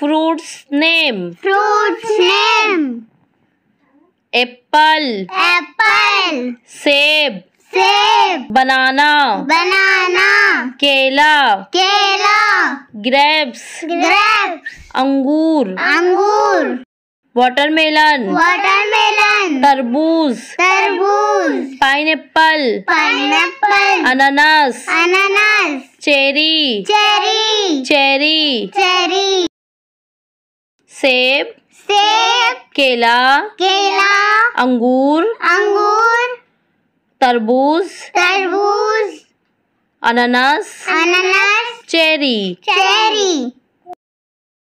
fruit's name? Fruit's name. Apple. Apple. Seb. Seb. Banana. Banana. Kela. Kela. Grapes. Grapes. Angur. Angur. watermelon watermelon tarbuz tarbuz pineapple pineapple ananas ananas cherry cherry cherry cherry सेब सेब केला केला अंगूर अंगूर तरबूज तरबूज अनानास अनानास चेरी चेरी